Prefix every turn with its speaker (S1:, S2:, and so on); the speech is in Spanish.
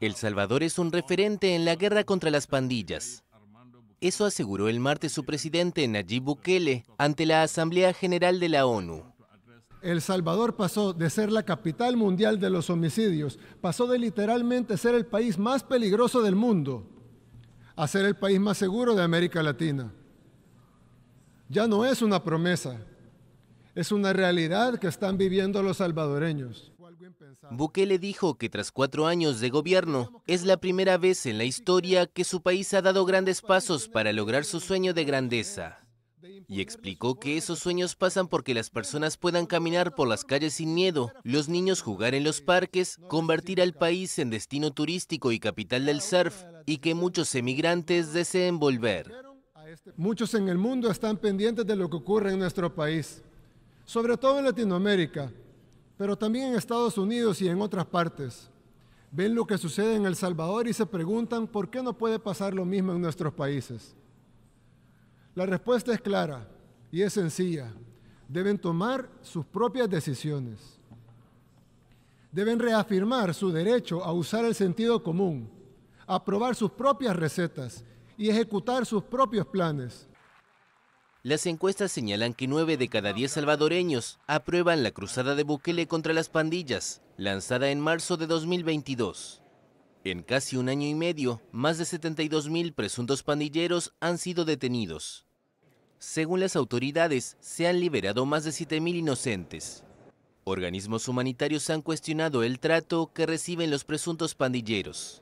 S1: El Salvador es un referente en la guerra contra las pandillas. Eso aseguró el martes su presidente Nayib Bukele ante la Asamblea General de la ONU.
S2: El Salvador pasó de ser la capital mundial de los homicidios, pasó de literalmente ser el país más peligroso del mundo a ser el país más seguro de América Latina. Ya no es una promesa, es una realidad que están viviendo los salvadoreños
S1: le dijo que tras cuatro años de gobierno, es la primera vez en la historia que su país ha dado grandes pasos para lograr su sueño de grandeza. Y explicó que esos sueños pasan porque las personas puedan caminar por las calles sin miedo, los niños jugar en los parques, convertir al país en destino turístico y capital del surf, y que muchos emigrantes deseen volver.
S2: Este muchos en el mundo están pendientes de lo que ocurre en nuestro país, sobre todo en Latinoamérica, pero también en Estados Unidos y en otras partes. Ven lo que sucede en El Salvador y se preguntan por qué no puede pasar lo mismo en nuestros países. La respuesta es clara y es sencilla. Deben tomar sus propias decisiones. Deben reafirmar su derecho a usar el sentido común, aprobar sus propias recetas y ejecutar sus propios planes
S1: las encuestas señalan que 9 de cada 10 salvadoreños aprueban la cruzada de Bukele contra las pandillas, lanzada en marzo de 2022. En casi un año y medio, más de 72.000 presuntos pandilleros han sido detenidos. Según las autoridades, se han liberado más de 7.000 inocentes. Organismos humanitarios han cuestionado el trato que reciben los presuntos pandilleros.